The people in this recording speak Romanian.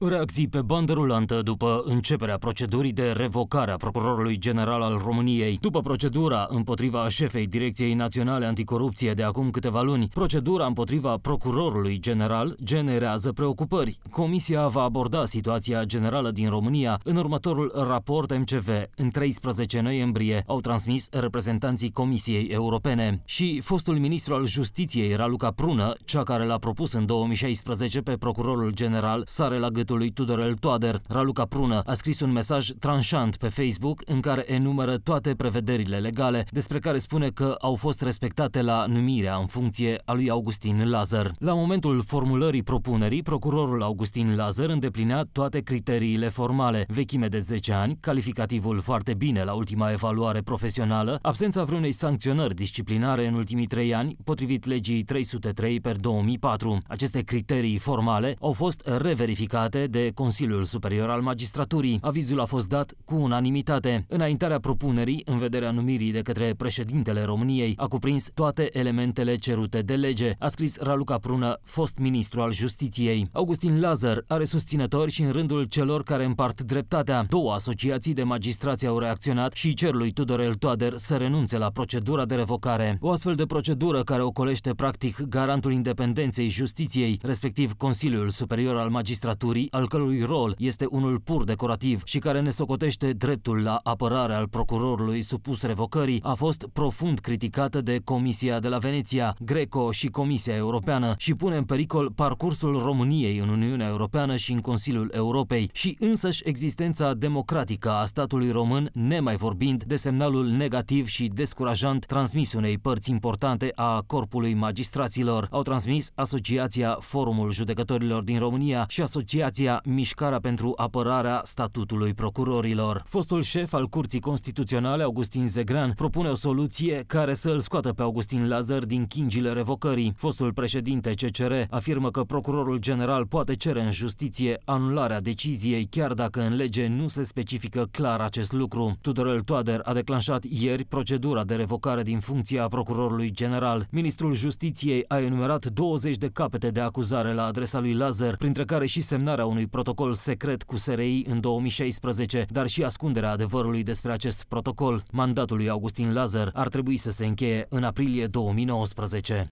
Reacții pe bandă rulantă după începerea procedurii de revocare a procurorului general al României. După procedura împotriva șefei Direcției Naționale Anticorupție de acum câteva luni, procedura împotriva procurorului general generează preocupări. Comisia va aborda situația generală din România în următorul raport MCV. În 13 noiembrie au transmis reprezentanții Comisiei Europene și fostul ministru al Justiției Raluca Prună, cea care l-a propus în 2016 pe procurorul general, sare la gât poetului Tudorel Toader, Raluca Prună a scris un mesaj tranșant pe Facebook în care enumără toate prevederile legale, despre care spune că au fost respectate la numirea în funcție a lui Augustin Lazar. La momentul formulării propunerii, procurorul Augustin Lazar îndeplinea toate criteriile formale, vechime de 10 ani, calificativul foarte bine la ultima evaluare profesională, absența vreunei sancționări disciplinare în ultimii 3 ani, potrivit legii 303 per 2004. Aceste criterii formale au fost reverificate judecate de Consiliul Superior al Magistraturii. Avizul a fost dat cu unanimitate. Înaintarea propunerii, în vederea numirii de către președintele României, a cuprins toate elementele cerute de lege, a scris Raluca Prună, fost ministru al Justiției. Augustin Lazar are susținători și în rândul celor care împart dreptatea. Două asociații de magistrați au reacționat și cer lui Tudorel Toader să renunțe la procedura de revocare. O astfel de procedură care ocolește practic garantul independenței justiției, respectiv Consiliul Superior al Magistraturii, al cărui rol este unul pur decorativ și care ne socotește dreptul la apărare al procurorului supus revocării, a fost profund criticată de Comisia de la Veneția, Greco și Comisia Europeană și pune în pericol parcursul României în Uniunea Europeană și în Consiliul Europei și însăși existența democratică a statului român, nemai vorbind de semnalul negativ și descurajant transmis unei părți importante a corpului magistraților. Au transmis Asociația Forumul Judecătorilor din România și Asociația organizația Mișcarea pentru apărarea statutului procurorilor. Fostul șef al Curții Constituționale, Augustin Zegran, propune o soluție care să îl scoată pe Augustin Lazar din chingile revocării. Fostul președinte CCR afirmă că procurorul general poate cere în justiție anularea deciziei, chiar dacă în lege nu se specifică clar acest lucru. Tudorel Toader a declanșat ieri procedura de revocare din funcția procurorului general. Ministrul Justiției a enumerat 20 de capete de acuzare la adresa lui Lazar, printre care și semnarea unui protocol secret cu SRI în 2016, dar și ascunderea adevărului despre acest protocol. Mandatul lui Augustin Lazar ar trebui să se încheie în aprilie 2019.